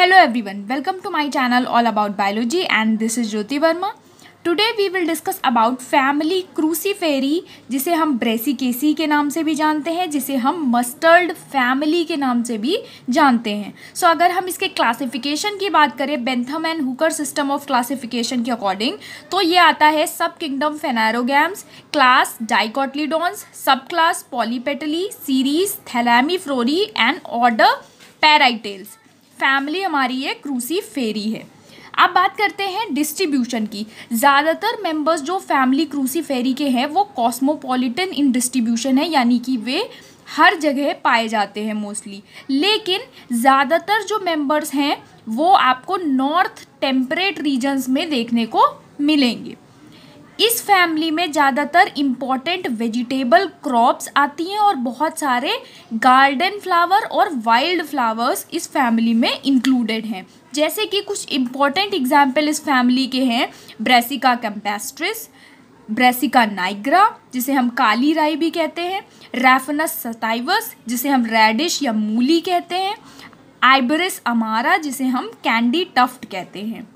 One welcome to my channel all about biology and this is Jyoti Verma Verma. We will discuss about family Cruciferae जिसे हम Brassicaceae के नाम से भी जानते हैं जिसे हम मस्टर्ड फैमिली के नाम से भी जानते हैं सो so, अगर हम इसके क्लासिफिकेशन की बात करें Bentham and Hooker system of classification के अकॉर्डिंग तो ये आता है सब kingdom फेनारोगैम्स class Dicotyledons sub class Polypetalae series Thalamiflorae and order Parietales family हमारी ये क्रूसी फेरी है अब बात करते हैं डिस्ट्रीब्यूशन की ज़्यादातर मेंबर्स जो फैमिली क्रूसी फेरी के हैं वो कॉस्मोपॉलिटन इन डिस्ट्रीब्यूशन है यानी कि वे हर जगह पाए जाते हैं मोस्टली लेकिन ज़्यादातर जो मेंबर्स हैं वो आपको नॉर्थ टेम्परेट रीजन्स में देखने को मिलेंगे इस फैमिली में ज़्यादातर इम्पॉर्टेंट वेजिटेबल क्रॉप्स आती हैं और बहुत सारे गार्डन फ्लावर और वाइल्ड फ्लावर्स इस फैमिली में इंक्लूडेड हैं जैसे कि कुछ इम्पॉर्टेंट एग्जाम्पल इस फैमिली के हैं ब्रेसिका कैम्पेस्ट्रिस ब्रेसिका नाइग्रा जिसे हम काली राई भी कहते हैं रैफनस सताइवस जिसे हम रेडिश या मूली कहते हैं आइबरिस अमारा जिसे हम कैंडी टफ्ट कहते हैं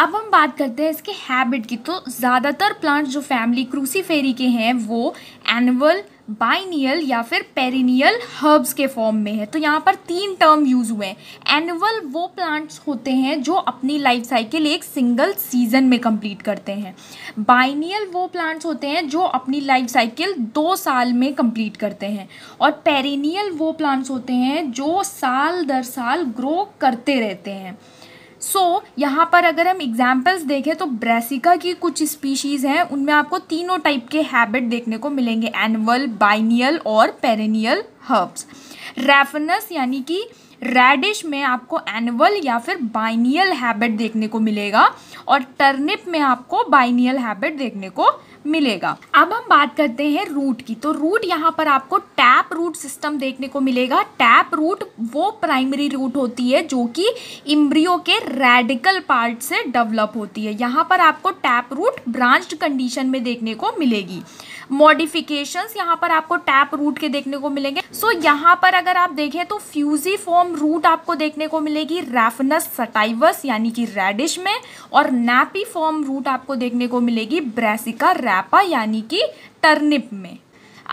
अब हम बात करते हैं इसके हैबिट की तो ज़्यादातर प्लांट्स जो फैमिली क्रूसीफेरी के हैं वो एनअल बाइनियल या फिर पेरिनियल हर्ब्स के फॉर्म में है तो यहाँ पर तीन टर्म यूज़ हुए हैं एनअल वो प्लांट्स होते हैं जो अपनी लाइफ साइकिल एक सिंगल सीजन में कंप्लीट करते हैं बाइनियल वो प्लांट्स होते हैं जो अपनी लाइफ साइकिल दो साल में कंप्लीट करते हैं और पेरिनियल वो प्लांट्स होते हैं जो साल दर साल ग्रो करते रहते हैं सो so, यहाँ पर अगर हम एग्जाम्पल्स देखें तो ब्रेसिका की कुछ स्पीशीज़ हैं उनमें आपको तीनों टाइप के हैबिट देखने को मिलेंगे एनुअल बाइनियल और पेरेनियल हर्ब्स रेफनस यानी कि रेडिश में आपको एनुअल या फिर बाइनियल हैबिट देखने को मिलेगा और टर्निप में आपको बाइनियल हैबिट देखने को मिलेगा अब हम बात करते हैं रूट की तो रूट यहाँ पर आपको टैप रूट सिस्टम देखने को मिलेगा टैप रूट वो प्राइमरी रूट होती है जो कि इम्ब्रियो के रेडिकल पार्ट से डेवलप होती है यहाँ पर आपको टैप रूट ब्रांच्ड कंडीशन में देखने को मिलेगी मॉडिफिकेशन यहाँ पर आपको टैप रूट के देखने को मिलेंगे सो so, यहाँ पर अगर आप देखें तो फ्यूजी फॉर्म रूट आपको देखने को मिलेगी रेफनस सटाइवस यानी कि रेडिश में और नैपी फॉर्म रूट आपको देखने को मिलेगी ब्रेसिका रैपा यानी कि टर्निप में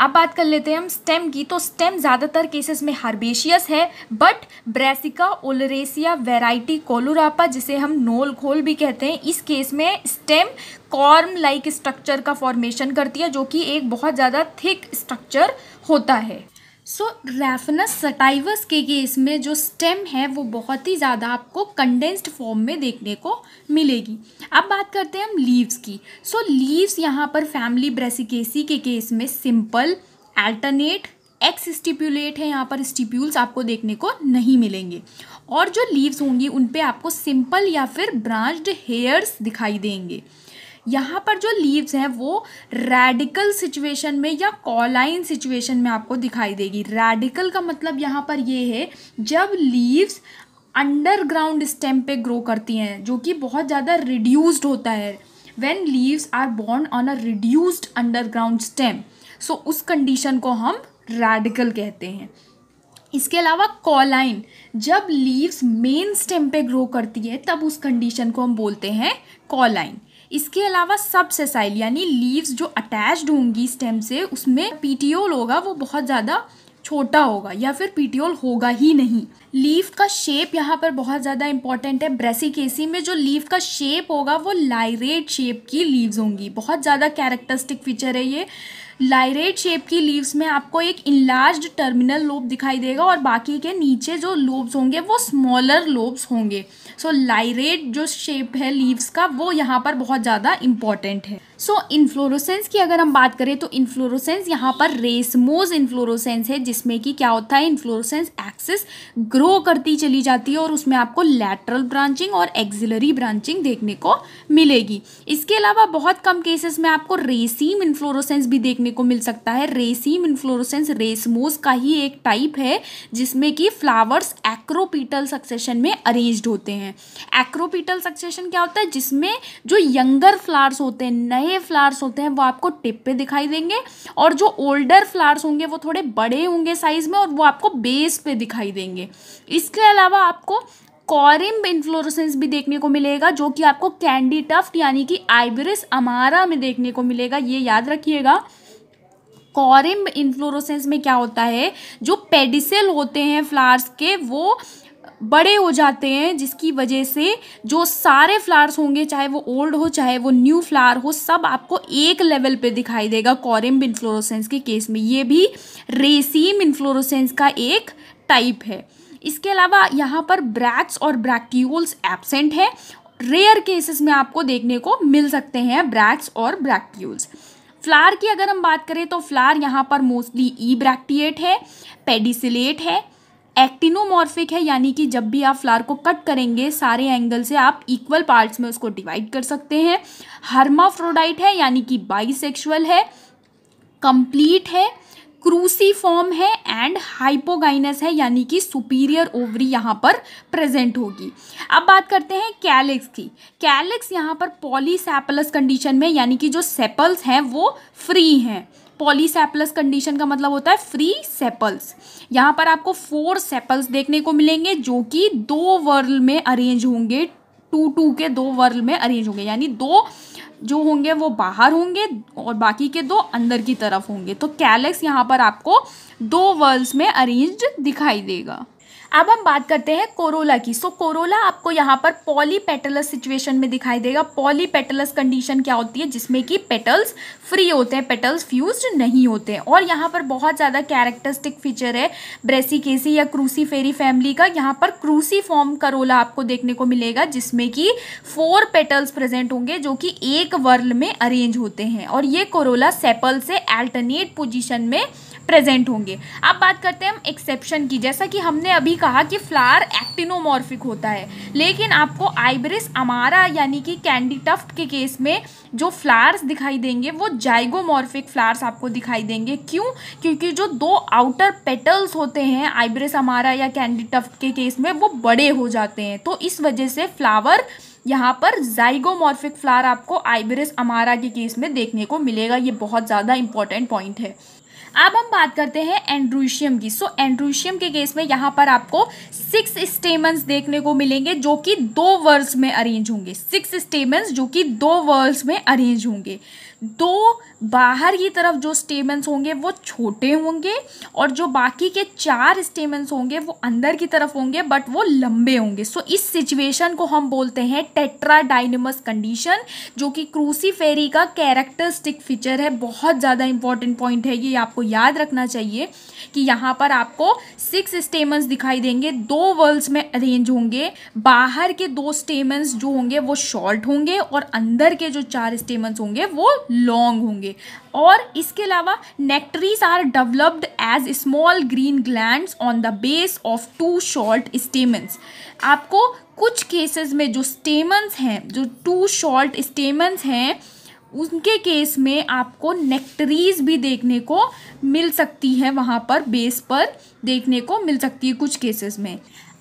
अब बात कर लेते हैं हम स्टेम की तो स्टेम ज़्यादातर केसेस में हार्बेशियस है but Brassica oleracea variety caulorapa जिसे हम नोल खोल भी कहते हैं इस केस में स्टेम कॉर्म लाइक स्ट्रक्चर का फॉर्मेशन करती है जो कि एक बहुत ज़्यादा थिक स्ट्रक्चर होता है सो रेफनस सटाइवस के केस में जो स्टेम है वो बहुत ही ज़्यादा आपको कंडेंस्ड फॉर्म में देखने को मिलेगी अब बात करते हैं हम लीव्स की सो so, लीव्स यहाँ पर फैमिली ब्रेसिकेसी के केस में सिंपल एल्टरनेट एक्स स्टिप्यूलेट है यहाँ पर स्टिप्यूल्स आपको देखने को नहीं मिलेंगे और जो लीव्स होंगी उन पर आपको सिंपल या फिर ब्रांच्ड हेयर्स दिखाई देंगे यहाँ पर जो लीव्स हैं वो रेडिकल सिचुएशन में या कॉलाइन सिचुएशन में आपको दिखाई देगी रेडिकल का मतलब यहाँ पर ये है जब लीव्स अंडरग्राउंड स्टेम पे ग्रो करती हैं जो कि बहुत ज़्यादा रिड्यूस्ड होता है when leaves are borne on a reduced underground stem so उस कंडीशन को हम रेडिकल कहते हैं इसके अलावा कॉलाइन जब लीव्स मेन स्टेम पे ग्रो करती है तब उस कंडीशन को हम बोलते हैं कॉलाइन इसके अलावा सब सेसाइल यानी लीव्स जो अटैच्ड होंगी स्टेम से उसमें पीटीओल होगा वो बहुत ज़्यादा छोटा होगा या फिर पीटीओल होगा ही नहीं लीफ का शेप यहाँ पर बहुत ज़्यादा इंपॉर्टेंट है ब्रेसिकेसी में जो लीफ का शेप होगा वो लाइरेट शेप की लीव्स होंगी बहुत ज़्यादा कैरेक्टरिस्टिक फीचर है ये लाइरेट शेप की लीव्स में आपको एक इनलार्ज टर्मिनल लोब दिखाई देगा और बाकी के नीचे जो लोब्स होंगे वो स्मॉलर लोब्स होंगे सो लाइरेट जो शेप है लीव्स का वो यहाँ पर बहुत ज़्यादा इम्पॉर्टेंट है सो so, इन्फ्लोरोसेंस की अगर हम बात करें तो इन्फ्लोरोसेंस यहाँ पर रेसमोज इन्फ्लोरोसेंस है जिसमें कि क्या होता है इन्फ्लोरोसेंस एक्सिस ग्रो करती चली जाती है और उसमें आपको लैटरल ब्रांचिंग और एक्जिलरी ब्रांचिंग देखने को मिलेगी इसके अलावा बहुत कम केसेस में आपको रेसीम इन्फ्लोरोसेंस भी देखने को मिल सकता है रेसीम इन्फ्लोरोसेंस रेसमोज का ही एक टाइप है जिसमें कि फ्लावर्स एक्रोपीटल सक्सेशन में अरेंज होते हैं एक्रोपीटल सक्सेशन क्या होता है जिसमें जो यंगर फ्लावर्स होते हैं नए नए फ्लावर्स होते हैं वो आपको टिप पे दिखाई देंगे और जो ओल्डर फ्लावर्स होंगे वो थोड़े बड़े होंगे साइज में और वो आपको बेस पे दिखाई देंगे इसके अलावा आपको कॉरिम इन्फ्लोरसेंस भी देखने को मिलेगा जो कि आपको कैंडी टफ्ट यानी कि आइबरिस अमारा में देखने को मिलेगा ये याद रखिएगा कॉरिम इन्फ्लोरसेंस में क्या होता है जो पेडिसल होते हैं फ्लावर्स के वो बड़े हो जाते हैं जिसकी वजह से जो सारे फ्लावर्स होंगे चाहे वो ओल्ड हो चाहे वो न्यू फ्लावर हो सब आपको एक लेवल पे दिखाई देगा कॉरिम्ब इन्फ्लोरोसेंस के केस में ये भी रेसीम इन्फ्लोरोसेंस का एक टाइप है इसके अलावा यहाँ पर ब्रैक्स और ब्रैक्ट्यूल्स एबसेंट है रेयर केसेस में आपको देखने को मिल सकते हैं ब्रैक्स और ब्रैक्ट्यूल्स फ्लार की अगर हम बात करें तो फ्लार यहाँ पर मोस्टली ई ब्रैक्टिएट है पेडिसिलेट है एक्टिनोमॉर्फिक है यानी कि जब भी आप फ्लावर को कट करेंगे सारे एंगल से आप इक्वल पार्ट्स में उसको डिवाइड कर सकते हैं हर्माफ्रोडाइट है यानी कि बाइसेक्सुअल है कंप्लीट है क्रूसी फॉर्म है एंड हाइपोगाइनस है यानी कि सुपीरियर ओवरी यहाँ पर प्रेजेंट होगी अब बात करते हैं कैलिक्स की कैलिक्स यहाँ पर पॉलीसेपलस कंडीशन में यानी कि जो सेपल्स हैं वो फ्री हैं पॉलीसेपलस कंडीशन का मतलब होता है फ्री सेपल्स यहाँ पर आपको फोर सेपल्स देखने को मिलेंगे जो कि दो वर्ल में अरेंज होंगे टू टू के दो वर्ल में अरेंज होंगे यानी दो जो होंगे वो बाहर होंगे और बाकी के दो अंदर की तरफ होंगे तो कैलेक्स यहाँ पर आपको दो वर्ल्स में अरेंज दिखाई देगा अब हम बात करते हैं कोरोला की सो so, कोरोला आपको यहाँ पर पॉलीपेटलस सिचुएशन में दिखाई देगा पॉलीपेटलस कंडीशन क्या होती है जिसमें कि पेटल्स फ्री होते हैं पेटल्स फ्यूज नहीं होते हैं और यहाँ पर बहुत ज़्यादा कैरेक्टरिस्टिक फीचर है ब्रेसिकेसी या फेरी फैमिली का यहाँ पर क्रूसी फॉर्म करोला आपको देखने को मिलेगा जिसमें कि फोर पेटल्स प्रेजेंट होंगे जो कि एक वर्ल में अरेंज होते हैं और ये कोरोला सेपल से एल्टरनेट पोजिशन में प्रेजेंट होंगे अब बात करते हैं हम एक्सेप्शन की जैसा कि हमने अभी कहा कि फ्लावर एक्टिनोमॉर्फिक होता है लेकिन आपको आइब्रिस अमारा यानी कि कैंडी टफ्ट के केस में जो फ्लावर्स दिखाई देंगे वो जाइगोमॉर्फिक फ्लावर्स आपको दिखाई देंगे क्यों क्योंकि जो दो आउटर पेटल्स होते हैं आइब्रिस अमारा या कैंडी टफ्ट के केस में वो बड़े हो जाते हैं तो इस वजह से फ्लावर यहाँ पर जाइगोमॉर्फिक फ्लावर आपको आइब्रिस अमारा के केस में देखने को मिलेगा ये बहुत ज़्यादा इंपॉर्टेंट पॉइंट है अब हम बात करते हैं एंड्रूशियम की सो so, एंड्रूशियम के केस में यहाँ पर आपको सिक्स स्टेमेंट्स देखने को मिलेंगे जो कि दो वर्ल्ड में अरेंज होंगे सिक्स स्टेमन्स जो कि दो वर्ल्ड में अरेंज होंगे दो बाहर की तरफ जो स्टेमेंस होंगे वो छोटे होंगे और जो बाकी के चार स्टेमेंस होंगे वो अंदर की तरफ होंगे बट वो लंबे होंगे सो so, इस सिचुएशन को हम बोलते हैं टेट्राडाइनमस कंडीशन जो कि क्रूसी फेरी का कैरेक्टरिस्टिक फीचर है बहुत ज़्यादा इंपॉर्टेंट पॉइंट है ये आपको याद रखना चाहिए कि यहाँ पर आपको सिक्स स्टेमेंस दिखाई देंगे दो वर्ल्ड्स में अरेंज होंगे बाहर के दो स्टेमेंस जो होंगे वो शॉर्ट होंगे और अंदर के जो चार स्टेमेंस होंगे वो लॉन्ग होंगे और इसके अलावा nectaries are developed as small green gland on the base of two short stamens आपको कुछ केसेस में जो स्टेमन्स हैं जो टू शॉर्ट स्टेमन्स हैं उनके केस में आपको नेक्टरीज भी देखने को मिल सकती है वहाँ पर बेस पर देखने को मिल सकती है कुछ केसेस में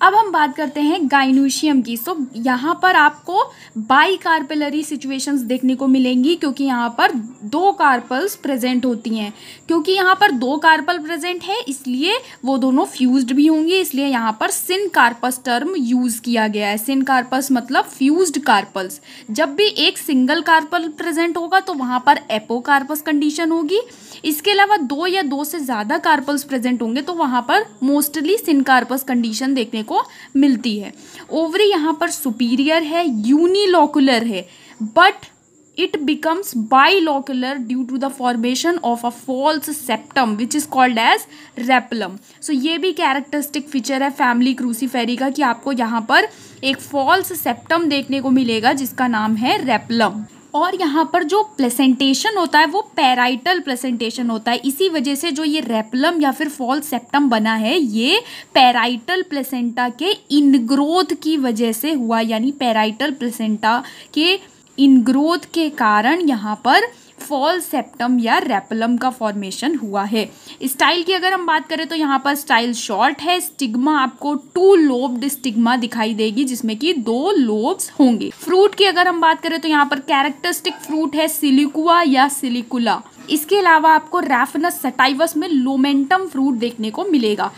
अब हम बात करते हैं गाइनूशियम की सो यहाँ पर आपको बाई कार्पेलरी सिचुएशंस देखने को मिलेंगी क्योंकि यहाँ पर दो कार्पल्स प्रेजेंट होती हैं क्योंकि यहाँ पर दो कार्पल प्रेजेंट है इसलिए वो दोनों फ्यूज्ड भी होंगे इसलिए यहाँ पर सिन कार्पस टर्म यूज़ किया गया है सिन कार्पस मतलब फ्यूज्ड कार्पल्स जब भी एक सिंगल कार्पल प्रेजेंट होगा तो वहाँ पर एपोकार्पस कंडीशन होगी इसके अलावा दो या दो से ज़्यादा कार्पल्स प्रेजेंट होंगे तो वहाँ पर मोस्टली सिन कार्पस कंडीशन देखने को मिलती है ओवरी यहाँ पर सुपीरियर है यूनिलोकुलर है but it becomes bilocular due to the formation of a false septum which is called as replum so ये भी कैरेक्टरिस्टिक फीचर है फैमिली फेरी का कि आपको यहाँ पर एक फॉल्स सेप्टम देखने को मिलेगा जिसका नाम है रेपलम और यहाँ पर जो प्लेसेंटेशन होता है वो पैराइटल प्लेसेंटेशन होता है इसी वजह से जो ये रेपलम या फिर फॉल सेप्टम बना है ये पैराइटल प्लेसेंटा के इनग्रोथ की वजह से हुआ यानी पैराइटल प्लेसेंटा के इनग्रोथ के कारण यहाँ पर फॉल सेप्टम या रेपलम का फॉर्मेशन हुआ है स्टाइल की अगर हम बात करें तो यहाँ पर स्टाइल शॉर्ट है स्टिग्मा आपको टू लोब्ड स्टिग्मा दिखाई देगी जिसमें कि दो लोब्स होंगे फ्रूट की अगर हम बात करें तो यहाँ पर कैरेक्टरिस्टिक फ्रूट है सिलिकुआ या सिलिकुला इसके अलावा आपको रेफनस सटाइवस में लोमेंटम फ्रूट देखने को मिलेगा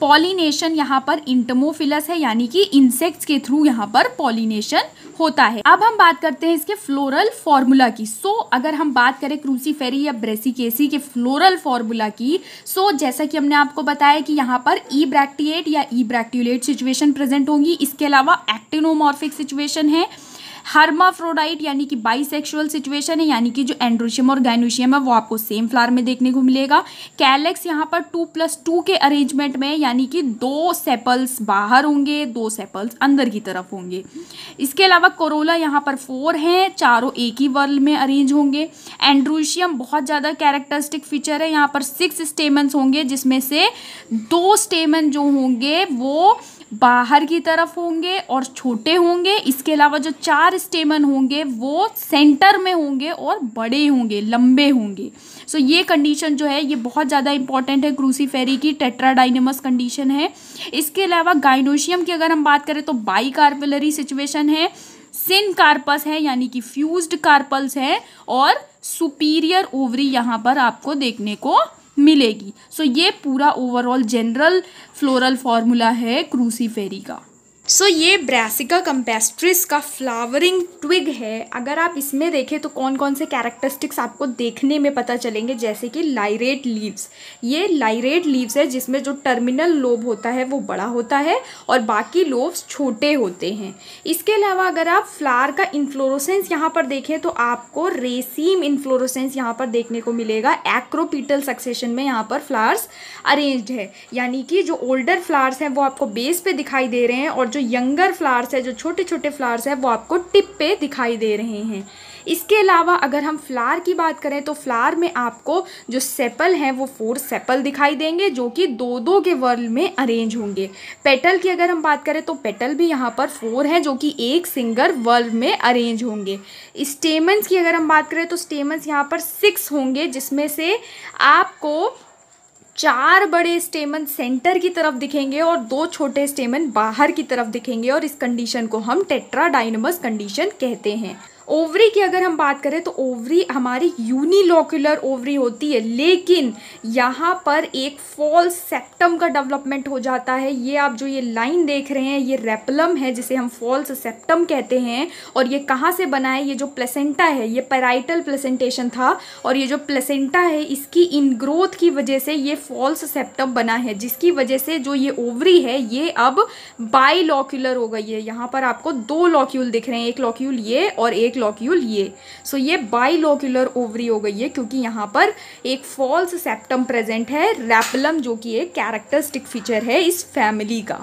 पॉलिनेशन यहाँ पर इंटमोफिलस है यानी कि इंसेक्ट्स के थ्रू यहाँ पर पॉलिनेशन होता है अब हम बात करते हैं इसके फ्लोरल फॉर्मूला की सो so, अगर हम बात करें क्रूसीफेरी या ब्रेसिकेसी के फ्लोरल फॉर्मूला की सो so, जैसा कि हमने आपको बताया कि यहाँ पर ई e ब्रैक्टिएट या ई ब्रैक्टिट सिचुएशन प्रेजेंट होंगी इसके अलावा एक्टिनोमॉर्फिक सिचुएशन है हर्माफ्रोडाइट यानी कि बाइसेक्सुअल सिचुएशन है यानी कि जो एंड्रोशियम और गाइनोशियम है वो आपको सेम फ्लावर में देखने को मिलेगा कैलेक्स यहाँ पर टू प्लस टू के अरेंजमेंट में यानी कि दो सेपल्स बाहर होंगे दो सेपल्स अंदर की तरफ होंगे इसके अलावा कोरोला यहाँ पर फोर हैं चारों एक ही वर्ल में अरेंज होंगे एंड्रोशियम बहुत ज़्यादा कैरेक्टरिस्टिक फीचर है यहाँ पर सिक्स स्टेमेंट्स होंगे जिसमें से दो स्टेमन जो होंगे वो बाहर की तरफ होंगे और छोटे होंगे इसके अलावा जो चार स्टेमन होंगे वो सेंटर में होंगे और बड़े होंगे लंबे होंगे सो so, ये कंडीशन जो है ये बहुत ज़्यादा इंपॉर्टेंट है क्रूसीफेरी की टेट्राडाइनमस कंडीशन है इसके अलावा गाइनोशियम की अगर हम बात करें तो बाई कार्पलरी सिचुएशन है सिन कार्पस है यानी कि फ्यूज्ड कार्पल्स है और सुपीरियर ओवरी यहाँ पर आपको देखने को मिलेगी सो so, ये पूरा ओवरऑल जनरल फ्लोरल फार्मूला है फेरी का सो so, ये ब्रैसिका कम्पेस्ट्रिस का फ्लावरिंग ट्विग है अगर आप इसमें देखें तो कौन कौन से कैरेक्टरिस्टिक्स आपको देखने में पता चलेंगे जैसे कि लाइरेट लीव्स ये लाइरेट लीव्स है जिसमें जो टर्मिनल लोब होता है वो बड़ा होता है और बाकी लोब्स छोटे होते हैं इसके अलावा अगर आप फ्लावर का इन्फ्लोरोसेंस यहाँ पर देखें तो आपको रेसीम इन्फ्लोरोसेंस यहाँ पर देखने को मिलेगा एक्रोपीटल सक्सेशन में यहाँ पर फ्लावर्स अरेंज है यानी कि जो ओल्डर फ्लावर्स हैं वो आपको बेस पर दिखाई दे रहे हैं और जो यंगर फ्लावर्स है जो छोटे छोटे फ्लावर्स है वो आपको टिप पे दिखाई दे रहे हैं इसके अलावा अगर हम फ्लार की बात करें तो फ्लार में आपको जो सेपल हैं वो फोर सेपल दिखाई देंगे जो कि दो दो के वर्ल में अरेंज होंगे पेटल की अगर हम बात करें तो पेटल भी यहाँ पर फोर हैं जो कि एक सिंगर वर्ल में अरेंज होंगे स्टेमन्स की अगर हम बात करें तो स्टेमन्स यहाँ पर सिक्स होंगे जिसमें से आपको चार बड़े स्टेमन सेंटर की तरफ दिखेंगे और दो छोटे स्टेमन बाहर की तरफ दिखेंगे और इस कंडीशन को हम टेट्राडाइनमस कंडीशन कहते हैं ओवरी की अगर हम बात करें तो ओवरी हमारी यूनिलोक्यूलर ओवरी होती है लेकिन यहाँ पर एक फॉल्स सेप्टम का डेवलपमेंट हो जाता है ये आप जो ये लाइन देख रहे हैं ये रेपलम है जिसे हम फॉल्स सेप्टम कहते हैं और ये कहाँ से बना है ये जो प्लेसेंटा है ये पैराइटल प्लेसेंटेशन था और ये जो प्लेसेंटा है इसकी इनग्रोथ की वजह से ये फॉल्स सेप्टम बना है जिसकी वजह से जो ये ओवरी है ये अब बाईलॉक्यूलर हो गई है यहाँ पर आपको दो लॉक्यूल दिख रहे हैं एक लॉक्यूल ये और एक एक लॉक्यूल ये सो ये बाई लॉक्यूलर ओवरी हो गई है क्योंकि यहाँ पर एक फॉल्स सेप्टम प्रेजेंट है रैपलम जो कि एक कैरेक्टरिस्टिक फीचर है इस फैमिली का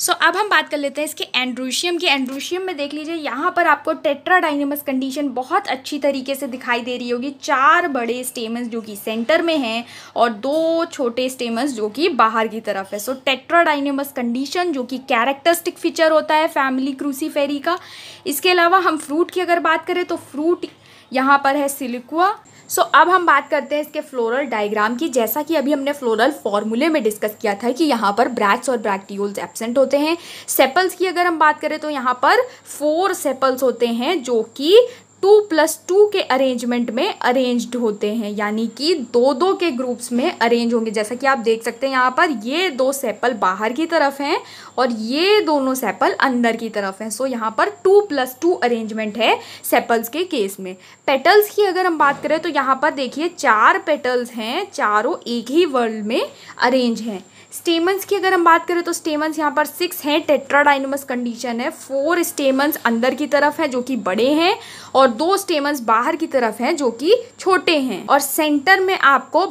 सो so, अब हम बात कर लेते हैं इसके एंड्रोशियम की एंड्रूशियम में देख लीजिए यहाँ पर आपको टेट्राडाइनमस कंडीशन बहुत अच्छी तरीके से दिखाई दे रही होगी चार बड़े स्टेमस जो कि सेंटर में हैं और दो छोटे स्टेमस जो कि बाहर की तरफ है सो so, टेट्राडाइनमस कंडीशन जो कि कैरेक्टरिस्टिक फीचर होता है फैमिली क्रूसी का इसके अलावा हम फ्रूट की अगर बात करें तो फ्रूट यहाँ पर है सिलिकुआ सो so, अब हम बात करते हैं इसके फ्लोरल डायग्राम की जैसा कि अभी हमने फ्लोरल फॉर्मूले में डिस्कस किया था कि यहाँ पर ब्रैक्स और ब्रैक्टियोल्स एबसेंट होते हैं सेपल्स की अगर हम बात करें तो यहाँ पर फोर सेपल्स होते हैं जो कि टू प्लस टू के अरेंजमेंट में अरेंज्ड होते हैं यानी कि दो दो के ग्रुप्स में अरेंज होंगे जैसा कि आप देख सकते हैं यहाँ पर ये दो सेपल बाहर की तरफ हैं और ये दोनों सेपल अंदर की तरफ हैं सो यहाँ पर टू प्लस टू अरेंजमेंट है सेपल्स के केस में पेटल्स की अगर हम बात करें तो यहाँ पर देखिए चार पेटल्स हैं चारों एक ही वर्ल्ड में अरेंज हैं स्टेमन्स की अगर हम बात करें तो स्टेमन्स यहाँ पर सिक्स हैं टेट्राडाइनमस कंडीशन है फोर स्टेमन्स अंदर की तरफ है जो कि बड़े हैं और दो स्टेमन्स बाहर की तरफ हैं जो कि छोटे हैं और सेंटर में आपको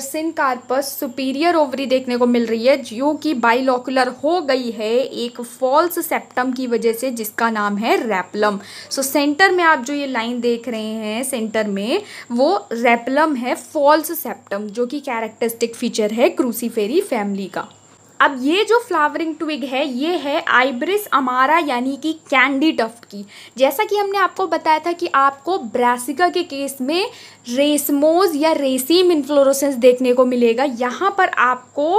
सिन कार्पस सुपीरियर ओवरी देखने को मिल रही है जो कि बाइलॉक्युलर हो गई है एक फॉल्स सेप्टम की वजह से जिसका नाम है रेपलम सो so, सेंटर में आप जो ये लाइन देख रहे हैं सेंटर में वो रेपलम है फॉल्स सेप्टम जो कि कैरेक्टरिस्टिक फीचर है क्रूसीफेरी मेरी फैमिली का अब ये जो फ्लावरिंग ट्विग है ये है आइब्रिस अमारा यानी कि कैंडी टफ्ट की जैसा कि हमने आपको बताया था कि आपको ब्रासिका के केस में रेसमोज या रेसीम इन्फ्लोरोसेंस देखने को मिलेगा यहाँ पर आपको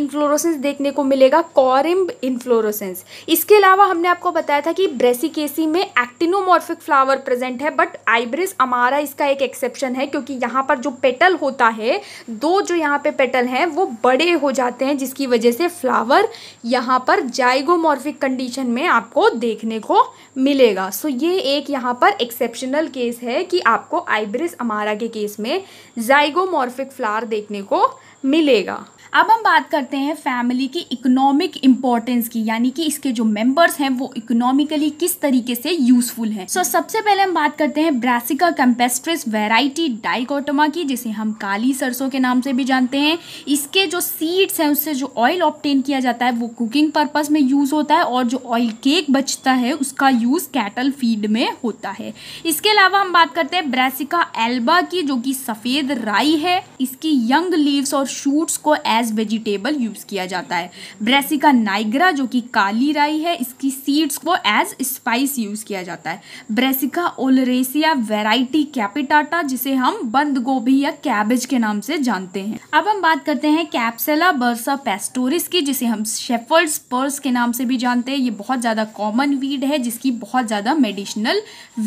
इन्फ्लोरोसेंस देखने को मिलेगा कॉरिम्ब इन्फ्लोरोसेंस इसके अलावा हमने आपको बताया था कि ब्रेसिकेसी में एक्टिनोमॉर्फिक फ्लावर प्रेजेंट है बट आइब्रिस अमारा इसका एक एक्सेप्शन है क्योंकि यहाँ पर जो पेटल होता है दो जो यहाँ पे पेटल हैं वो बड़े हो जाते हैं जिसकी वजह से फ्लावर यहाँ पर जाइगोमॉर्फिक कंडीशन में आपको देखने को मिलेगा सो ये एक यहाँ पर एक्सेप्शनल केस है कि आपको आइब्रिस अमारा के केस में जाइगोमॉर्फिक फ्लावर देखने को मिलेगा अब हम बात करते हैं फैमिली की इकोनॉमिक इंपॉर्टेंस की यानी कि इसके जो मेंबर्स हैं वो इकोनॉमिकली किस तरीके से यूजफुल हैं सो so, सबसे पहले हम बात करते हैं ब्रासिका कैम्पेस्ट्रिस वेराइटी डाइकोटोमा की जिसे हम काली सरसों के नाम से भी जानते हैं इसके जो सीड्स हैं उससे जो ऑयल ऑप्टेन किया जाता है वो कुकिंग पर्पज़ में यूज़ होता है और जो ऑयल केक बचता है उसका यूज़ कैटल फीड में होता है इसके अलावा हम बात करते हैं ब्रासिका एल्बा की जो कि सफ़ेद राई है इसकी यंग लीव्स और शूट्स को एज एज वेजिटेबल यूज़ किया जाता है ब्रेसिका नाइग्रा जो कि काली राई है इसकी सीड्स को एज स्पाइस यूज़ किया जाता है ब्रेसिका ओलरेसिया वेराइटी कैपिटाटा जिसे हम बंद गोभी या कैबेज के नाम से जानते हैं अब हम बात करते हैं कैप्सेला बर्सा पेस्टोरिस की जिसे हम शेफर्ड्स पर्स के नाम से भी जानते हैं ये बहुत ज़्यादा कॉमन वीड है जिसकी बहुत ज़्यादा मेडिसिनल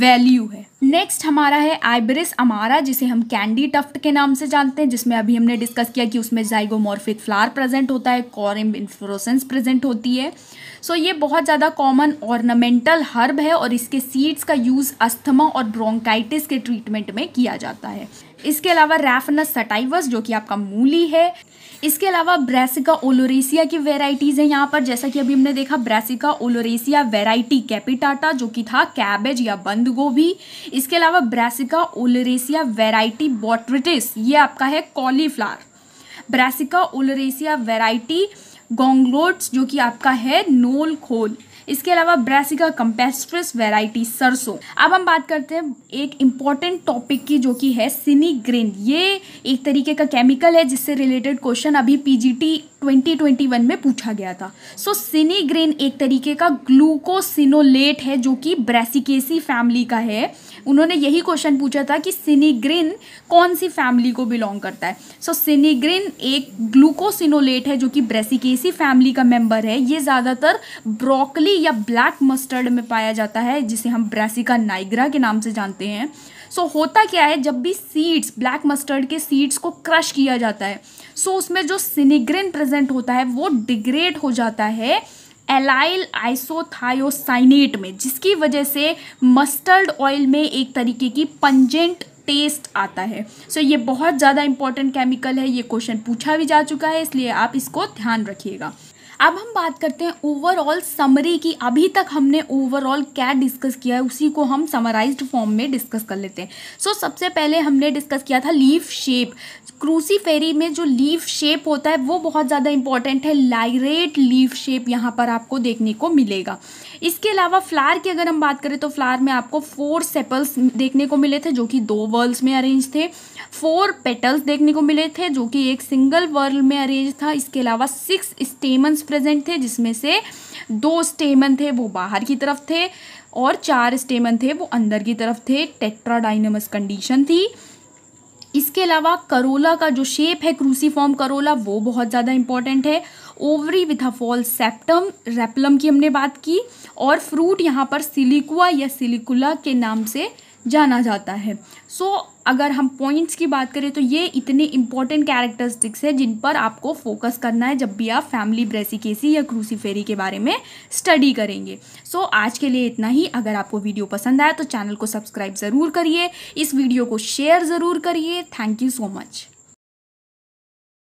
वैल्यू है नेक्स्ट हमारा है आइबरिस अमारा जिसे हम कैंडी टफ्ट के नाम से जानते हैं जिसमें अभी हमने डिस्कस किया कि उसमें जाइगोमॉर्फ सफ़ेद फ्लावर प्रेजेंट होता है कॉरिम इन्फ्लोसेंस प्रेजेंट होती है सो so, ये बहुत ज़्यादा कॉमन ऑर्नामेंटल हर्ब है और इसके सीड्स का यूज़ अस्थमा और ब्रोंकाइटिस के ट्रीटमेंट में किया जाता है इसके अलावा रैफनस सटाइवस जो कि आपका मूली है इसके अलावा ब्रेसिका ओलोरेसिया की वेराइटीज़ हैं यहाँ पर जैसा कि अभी हमने देखा ब्रेसिका ओलोरेसिया वेराइटी कैपिटाटा जो कि था कैबेज या बंद गोभी इसके अलावा ब्रेसिका ओलोरेसिया वेराइटी बॉट्रिटिस ये आपका है cauliflower Brassica oleracea variety gongylodes जो कि आपका है नोल खोल इसके अलावा ब्रासिका कंपेस्ट्रस वेराइटी सरसों अब हम बात करते हैं एक इम्पॉर्टेंट टॉपिक की जो कि है सिनीग्रिन ये एक तरीके का केमिकल है जिससे रिलेटेड क्वेश्चन अभी पीजीटी 2021 में पूछा गया था सो so, सिनीग्रिन एक तरीके का ग्लूकोसिनोलेट है जो कि ब्रेसिकेसी फैमिली का है उन्होंने यही क्वेश्चन पूछा था कि सिनीग्रिन कौन सी फैमिली को बिलोंग करता है सो so, सिनीग्रिन एक ग्लूकोसिनोलेट है जो कि ब्रेसिकेसी फैमिली का मेंबर है ये ज़्यादातर ब्रोकली या ब्लैक मस्टर्ड में पाया जाता है जिसे हम ब्रेसिका नाइग्रा के नाम से जानते हैं सो so, होता क्या है जब भी सीड्स ब्लैक मस्टर्ड के सीड्स को क्रश किया जाता है सो so, उसमें जो सिनीग्रिन प्रेजेंट होता है वो डिग्रेड हो जाता है एलाइल आइसोथायोसाइनेट में जिसकी वजह से मस्टर्ड ऑयल में एक तरीके की पंजेंट टेस्ट आता है सो so, ये बहुत ज़्यादा इंपॉर्टेंट केमिकल है ये क्वेश्चन पूछा भी जा चुका है इसलिए आप इसको ध्यान रखिएगा अब हम बात करते हैं ओवरऑल समरी की अभी तक हमने ओवरऑल क्या डिस्कस किया है उसी को हम समराइज फॉर्म में डिस्कस कर लेते हैं सो so, सबसे पहले हमने डिस्कस किया था लीफ शेप क्रूसी फेरी में जो लीफ शेप होता है वो बहुत ज़्यादा इंपॉर्टेंट है लाइरेट लीफ शेप यहाँ पर आपको देखने को मिलेगा इसके अलावा फ्लार की अगर हम बात करें तो फ्लार में आपको फोर सेपल्स देखने को मिले थे जो कि दो वर्ल्स में अरेंज थे फोर पेटल्स देखने को मिले थे जो कि एक सिंगल वर्ल में अरेंज था इसके अलावा सिक्स स्टेमन्स प्रेजेंट थे जिसमें से दो स्टेमन थे वो बाहर की तरफ थे और चार स्टेमन थे वो अंदर की तरफ थे टेक्ट्राडाइनमस कंडीशन थी इसके अलावा करोला का जो शेप है क्रूसीफॉर्म करोला वो बहुत ज़्यादा इंपॉर्टेंट है ovary with a false septum replum की हमने बात की और फ्रूट यहाँ पर सिलिकुआ या सिलिकुला के नाम से जाना जाता है सो so, अगर हम पॉइंट्स की बात करें तो ये इतने इंपॉर्टेंट कैरेक्टरिस्टिक्स है जिन पर आपको फोकस करना है जब भी आप फैमिली ब्रेसिकेसी या क्रूसीफेरी के बारे में स्टडी करेंगे सो so, आज के लिए इतना ही अगर आपको वीडियो पसंद आया तो चैनल को सब्सक्राइब ज़रूर करिए इस वीडियो को शेयर ज़रूर करिए थैंक यू सो मच